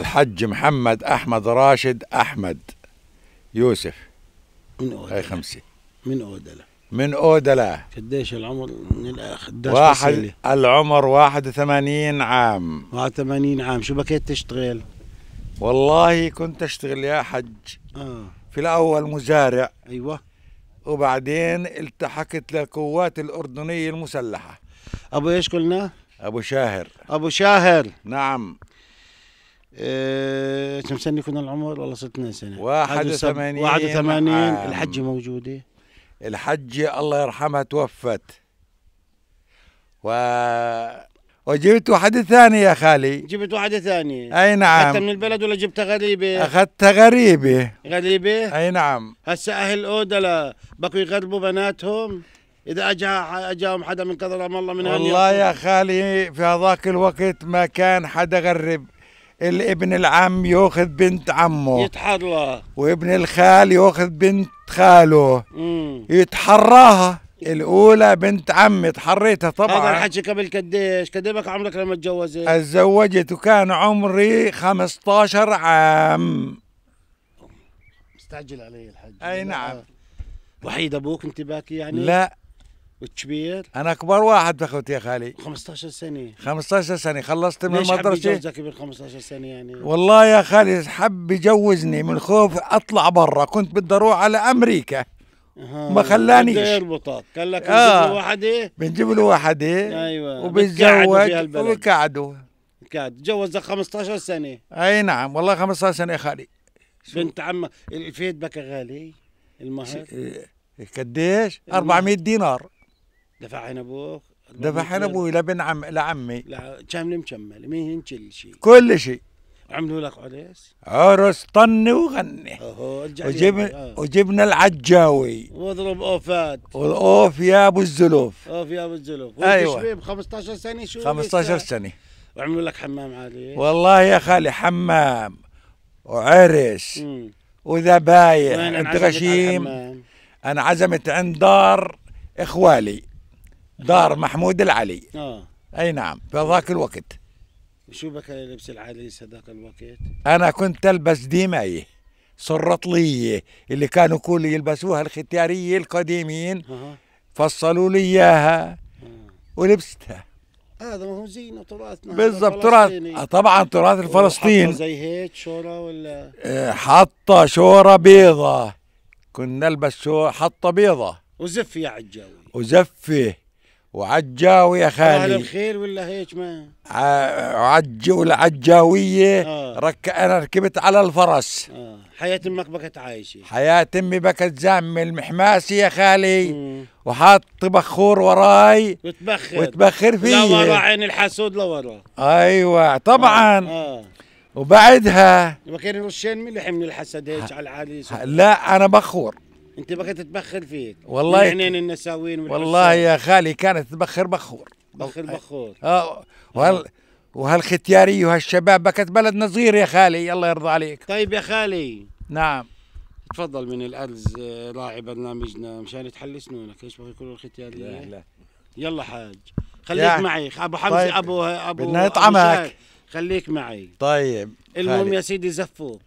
الحج محمد أحمد راشد أحمد يوسف من أودلة هاي خمسة من أودلة من أودلة قديش العمر من الاخر واحد العمر 81 عام 81 عام شو بكيت تشتغل؟ والله كنت أشتغل يا حج آه. في الأول مزارع أيوة وبعدين التحقت للقوات الأردنية المسلحة أبو إيش قلنا؟ أبو شاهر أبو شاهر نعم إيه كم سنه كنا العمر؟ والله 60 سنه 81 81 الحجه موجوده الحجه الله يرحمها توفت و وجبت واحدة ثانية يا خالي جبت واحدة ثانية أي نعم أخذتها من البلد ولا جبتها غريبة؟ أخذتها غريبة غريبة؟ أي نعم هسا أهل أودلا بقوا يغربوا بناتهم إذا أجا أجاهم حدا من قدر الله من والله يا خالي في هذاك الوقت ما كان حدا غرب الابن العم ياخذ بنت عمه يتحرى وابن الخال ياخذ بنت خاله يتحراها الاولى بنت عمي تحريتها طبعا هذا الحكي قبل قديش قد ايه عمرك لما تزوجت اتزوجت وكان عمري 15 عام مستعجل علي الحج اي نعم آه. وحيد ابوك انت باكي يعني لا والكبير انا اكبر واحد اخوتي يا خالي 15 سنه 15 سنه خلصت من المدرسه ليش جوزك قبل 15 سنه يعني والله يا خالي حب يجوزني من خوف اطلع برا كنت بدي اروح على امريكا ما خلانيش بده يربطك قال لك آه. بنجيب له وحده بنجيب له وحده ايوه وبتزوج وبقعدوا قاعد تجوزك 15 سنه اي نعم والله 15 سنه يا خالي بنت عمك الفيد بك غالي المهر إيه، قديش؟ 400 دينار دفعنا ابوك دفعنا ابوي لابن عم لعمي لا كامل مكمل مين كل شيء كل شيء عملوا لك عرس عرس طني وغني وجبنا آه. وجبنا العجاوي واضرب اوفات والاوف يا ابو الزلوف اوف يا ابو الزلوف ايوه شبيب 15 سنه شو 15 سنه وعملوا لك حمام عادي والله يا خالي حمام وعرس وذبايح انت غشيم انا عزمت عند دار اخوالي دار محمود العلي اه اي نعم في ذاك الوقت شو بك لبس العريس هذاك الوقت؟ انا كنت البس ديمايه سرطليه اللي كانوا كل يلبسوها الختياريه القديمين أه. فصلوا لي اياها أه. ولبستها هذا ما هو زينا تراثنا بالضبط تراث آه، طبعا تراث الفلسطين زي هيك شوره ولا آه، حطة شوره بيضة كنا نلبس شو حطة بيضة وزفة يا عجاوي وزفة وعجاوي يا خالي أهل الخيل ولا هيك ما عج والعجاوية آه. رك... أنا ركبت على الفرس آه. حياة أمك بكت عايشة حياة أمي بكت زعم المحماسي يا خالي وحاط بخور وراي وتبخر وتبخر فيه لورا عين الحسود لورا أيوة آه. طبعا آه. آه. وبعدها وكان يرشين ملح من الحسد هيك على العالي لا أنا بخور انت بغيت تبخر فيك والله عينين النساوين والله يا خالي كانت تبخر بخور بخر بخور اه وهال وهالختياري وهالشباب بكت بلدنا صغير يا خالي الله يرضى عليك طيب يا خالي نعم تفضل من الارز راعي آه، برنامجنا مشان تحل سنونك ايش بغي يقولوا الختياريه لا لا يلا حاج خليك معي ابو حمزه طيب. ابو ابو بدنا نطعمك خليك معي طيب المهم يا سيدي زفوك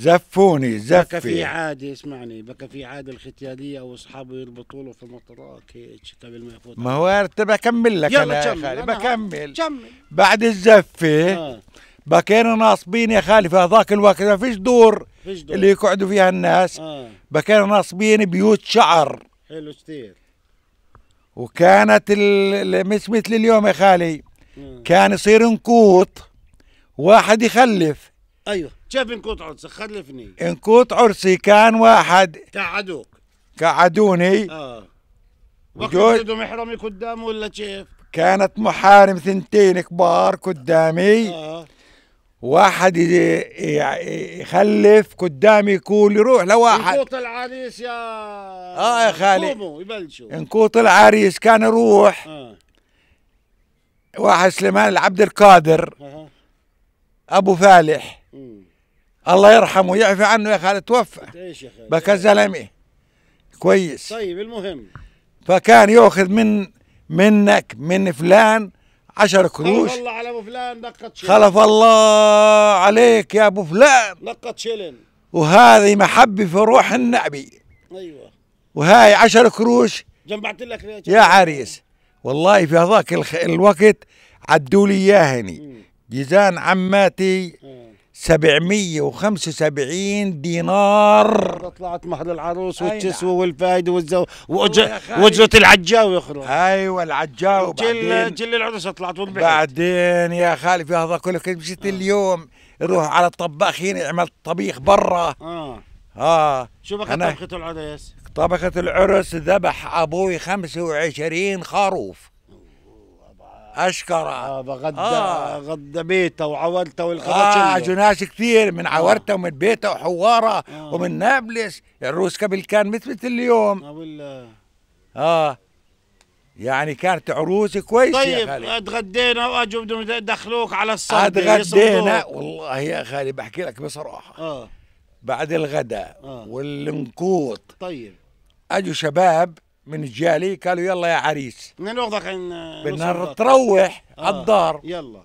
زفوني زفي بكى في عادي اسمعني بكى في عادي الختيالية واصحابه يربطوا له في المطرات هيك قبل ما يفوت ما هو ارتب طيب اكمل لك انا خالي بكمل جمل. بعد الزفة آه. بكينا ناصبين يا خالي في هذاك الوقت ما فيش دور, فيش دور اللي يقعدوا فيها الناس آه. بكينا ناصبين بيوت شعر حلو كثير وكانت مش مثل اليوم يا خالي آه. كان يصير نقوط واحد يخلف ايوه كيف نكوت عرسك خلفني نكوت عرسي كان واحد قعدوك قعدوني اه وجوز محرمي قدامه ولا كيف؟ كانت محارم ثنتين كبار قدامي آه. واحد يخلف قدامي يقول يروح لواحد نكوط العريس يا اه يا خالي يبلشوا نكوط العريس كان يروح آه. واحد سليمان العبد القادر آه. ابو فالح م. الله يرحمه ويعفي عنه يا خالد توفى بكى زلمه كويس طيب المهم فكان ياخذ من منك من فلان عشر قروش طيب، خلف الله على ابو فلان نقط شلن خلف الله عليك يا ابو فلان نقط شلن وهذه محبه في روح النبي ايوه وهاي عشر قروش جمعت لك يا, يا عريس والله في هذاك الوقت عدوا لي اياهني جيزان عماتي مم. 775 دينار طلعت محل العروس والكسوه نعم. والفايده والزو واجره العجاوي يخرج ايوه العجاوي كل كل العروس طلعت والبحث بعدين يا خالي في هذا كله كنت مشيت آه. اليوم روح على الطباخين اعمل طبيخ برا اه اه شو بقى طبخه العرس؟ طبخه العرس ذبح ابوي 25 خروف اشكره اه بغدا آه. غدا بيته وعورته والقبطشة اه جناش كثير من آه. عورته آه. ومن بيته وحواره آه. ومن نابلس الروس قبل كان مثل مثل اليوم اه اه يعني كانت عروس كويسه طيب يا خالي اتغدينا واجوا بدهم يدخلوك على الصبح اتغدينا والله يا خالي بحكي لك بصراحه اه بعد الغداء آه. والنقوط طيب اجوا شباب من جالي قالوا يلا يا عريس من ناخذك آه، بدنا تروح آه. على آه. الدار يلا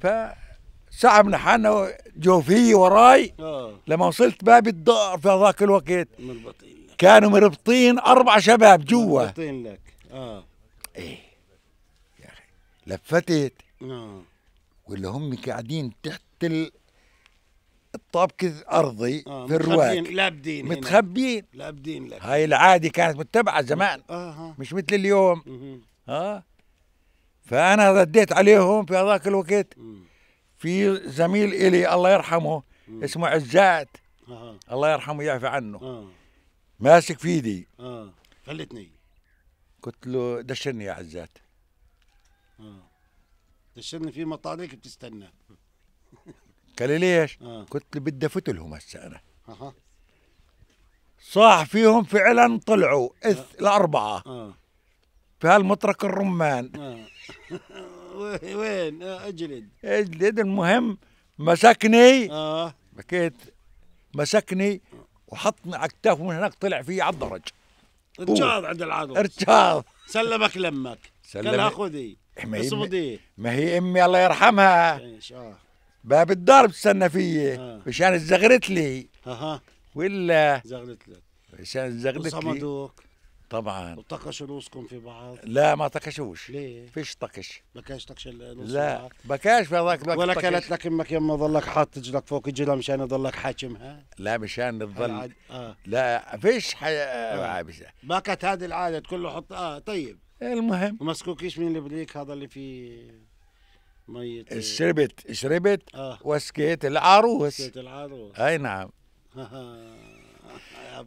فسحبنا حالنا جو في وراي آه. لما وصلت باب الدار في هذاك الوقت مربطين كانوا مربطين اربع شباب جوا مربطين لك اه ايه يا اخي لفتت آه. واللي هم قاعدين تحت ال... الطابق ارضي آه في الرواق لابدين متخبيين لابدين لابدين هاي العادي كانت متبعه زمان آه, آه. مش مثل اليوم ها آه فانا رديت عليهم في هذاك الوقت في زميل الي الله يرحمه اسمه عزات آه. الله يرحمه يعفى عنه آه. ماسك في ايدي اه فلتني قلت له دشرني يا عزات اه دشرني في مطاريك بتستنى قال لي ليش؟ آه. قلت بدي افوت لهم هسه انا آه. صاح فيهم فعلا طلعوا آه. الاربعه آه. في هالمطرق الرمان آه. وين آه اجلد اجلد المهم مسكني اه بكيت مسكني وحطني على كتافه من هناك طلع في على الدرج ارتشاض عند العضل ارتشاض سلمك لمك سلمك قال لها خذي ما هي امي الله يرحمها شاء اه باب الدار بتستنى فيا آه. مشان تزغرت لي اها ولا زغرت لك مشان تزغرت لي وصمدوك طبعا وطقشوا رؤوسكم في بعض لا ما طقشوش ليه؟ فيش طقش ما كانش طقش لا ما كانش ولا كانت لك امك يما ظلك حاط رجلك فوق رجلها مشان يضلك حاكمها لا مشان نضل آه. لا فيش حي... آه. آه، ما كانت هذه العاده كله حط اه طيب المهم ومسكوكيش من اللي بديك هذا اللي فيه ميه إيه. شربت شربت آه. وسكيت العروس سكيت العروس اي نعم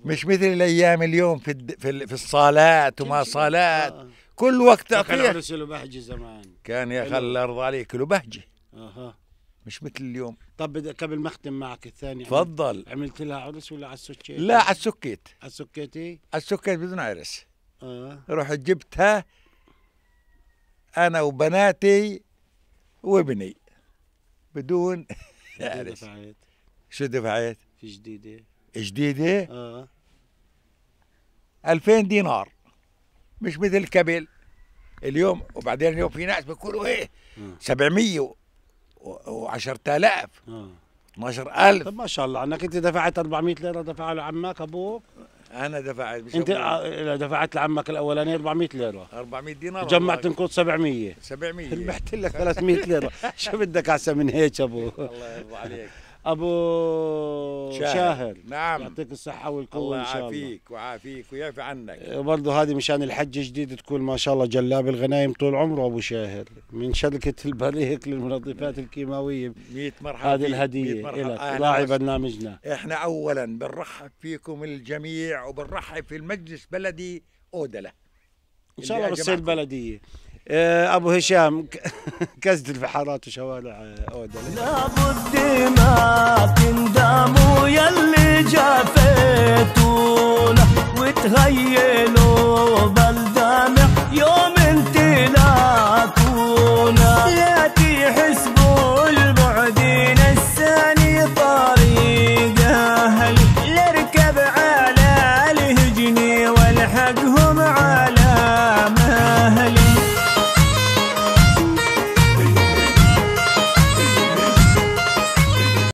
مش مثل الايام اليوم في الد... في, ال... في الصالات وما صالات آه. كل وقت تعطيه كان له بهجه زمان كان يا خل الله يرضى عليك له بهجه اها مش مثل اليوم طب قبل ما اختم معك الثاني تفضل عملت لها عرس ولا على السكيت؟ لا على السكيت على السكيت ايه؟ علي السكيت بدون عرس اه رحت جبتها انا وبناتي وابني بدون شو دفعت؟ شو دفعت؟ في جديدة جديدة؟ اه 2000 دينار مش مثل قبل اليوم وبعدين اليوم في ناس بيقولوا ايه 700 و10000 اه 12000 آه. طب ما شاء الله انك انت دفعت 400 ليره دفعها لعمك ابوك انا دفعت مش انت أبوي. آه، دفعت لعمك الاولاني 400 ليره 400 دينار جمعت نقود 700 700 ربحت لك 300 ليره شو بدك احسن من هيك ابو الله يرضى عليك ابو شاهر, شاهر. نعم يعطيك الصحه والقوه ان شاء الله يعافيك ويعافيك ويعفي عنك وبرضه هذه مشان الحجه جديد تكون ما شاء الله جلاب الغنايم طول عمره ابو شاهر من شركه البريك للمنظفات الكيماويه 100 مرحبا هذه الهديه لك راعي برنامجنا احنا اولا بنرحب فيكم الجميع وبنرحب في المجلس بلدي اودله ان شاء الله بتصير بلديه آه، ابو هشام كزت البحارات وشوارع آه، اودا لابد ما تندموا يلي جافيتونا وتغيلوا